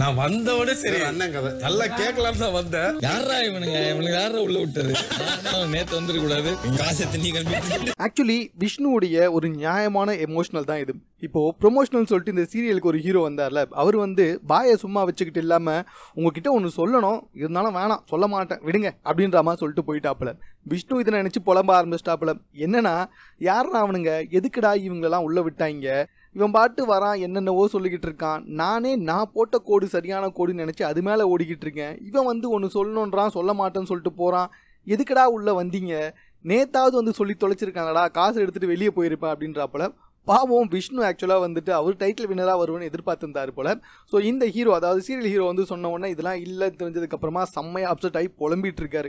நான் வந்தவனே சரி அண்ணன் கதை நல்லா கேட்கலாம் தான் வந்தேன் யாரா இவனுங்க இவனுக்கு யாரா உள்ள விட்டது நேத்து வந்துருக்க கூடாது காசத்து ஆக்சுவலி விஷ்ணுவுடைய ஒரு நியாயமான எமோஷனல் தான் இது இப்போ ப்ரொமோஷனல் சொல்லிட்டு இந்த சீரியலுக்கு ஒரு ஹீரோ வந்தார்ல அவர் வந்து வாயை சும்மா வச்சுக்கிட்டு இல்லாம உங்ககிட்ட ஒன்று சொல்லணும் இருந்தாலும் வேணாம் சொல்ல மாட்டேன் விடுங்க அப்படின்ற மாதிரி சொல்லிட்டு போயிட்டாப்புல விஷ்ணு இதை நினைச்சு புலம்ப ஆரம்பிச்சிட்டாப்புல என்னன்னா யாரா அவனுங்க எதுக்குடா இவங்களெல்லாம் உள்ள விட்டாங்க இவன் பாட்டு வரான் என்னென்னவோ சொல்லிக்கிட்டு இருக்கான் நானே நான் போட்ட கோடு சரியான கோடுன்னு நினச்சி அது மேலே ஓடிக்கிட்டு இருக்கேன் இவன் வந்து ஒன்று சொல்லணுன்றான் சொல்ல மாட்டேன்னு சொல்லிட்டு போகிறான் எதுக்கடா உள்ளே வந்தீங்க நேத்தாவது வந்து சொல்லி தொலைச்சிருக்காங்கடா காசு எடுத்துகிட்டு வெளியே போயிருப்பேன் அப்படின்றாப்போல பாவம் விஷ்ணு ஆக்சுவலாக வந்துட்டு அவர் டைட்டில் வினராக வருவன்னு எதிர்பார்த்துருந்தாரு போல ஸோ இந்த ஹீரோ அதாவது சீரியல் ஹீரோ வந்து சொன்ன உடனே இதெல்லாம் இல்லை தெரிஞ்சதுக்கப்புறமா செம்மையாக அப்செட் ஆகி புலம்பிகிட்டு இருக்காரு